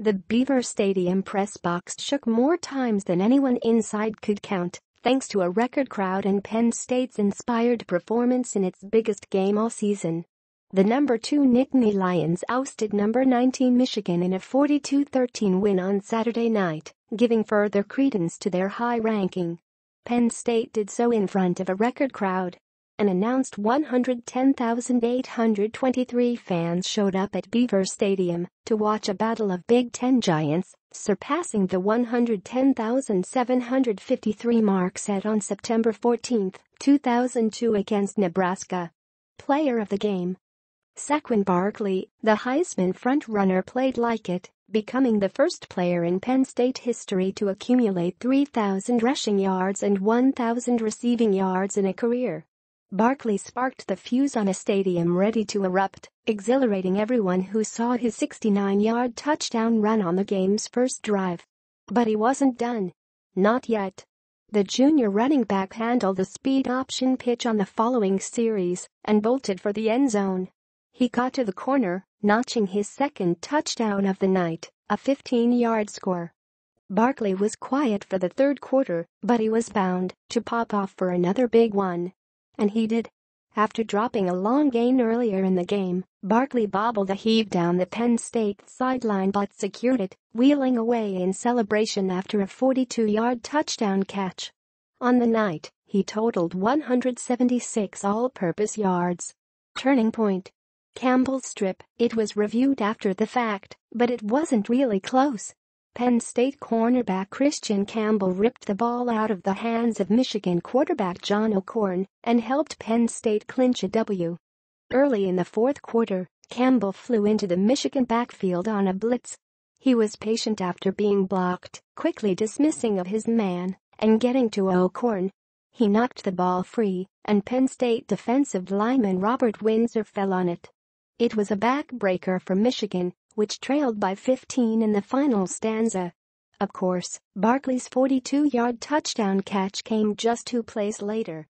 The Beaver Stadium press box shook more times than anyone inside could count, thanks to a record crowd and Penn State's inspired performance in its biggest game all season. The number 2 Nittany Lions ousted number 19 Michigan in a 42-13 win on Saturday night, giving further credence to their high ranking. Penn State did so in front of a record crowd, and announced 110,823 fans showed up at Beaver Stadium to watch a battle of Big Ten giants, surpassing the 110,753 mark set on September 14, 2002 against Nebraska. Player of the game. Saquon Barkley, the Heisman frontrunner played like it, becoming the first player in Penn State history to accumulate 3,000 rushing yards and 1,000 receiving yards in a career. Barkley sparked the fuse on a stadium ready to erupt, exhilarating everyone who saw his 69-yard touchdown run on the game's first drive. But he wasn't done. Not yet. The junior running back handled the speed option pitch on the following series and bolted for the end zone. He got to the corner, notching his second touchdown of the night, a 15-yard score. Barkley was quiet for the third quarter, but he was bound to pop off for another big one. And he did. After dropping a long gain earlier in the game, Barkley bobbled a heave down the Penn State sideline but secured it, wheeling away in celebration after a 42-yard touchdown catch. On the night, he totaled 176 all-purpose yards. Turning point. Campbell's strip, it was reviewed after the fact, but it wasn't really close. Penn State cornerback Christian Campbell ripped the ball out of the hands of Michigan quarterback John O'Corn and helped Penn State clinch a W. Early in the fourth quarter, Campbell flew into the Michigan backfield on a blitz. He was patient after being blocked, quickly dismissing of his man and getting to O'Corn. He knocked the ball free, and Penn State defensive lineman Robert Windsor fell on it. It was a backbreaker for Michigan, which trailed by 15 in the final stanza. Of course, Barkley's 42-yard touchdown catch came just two plays later.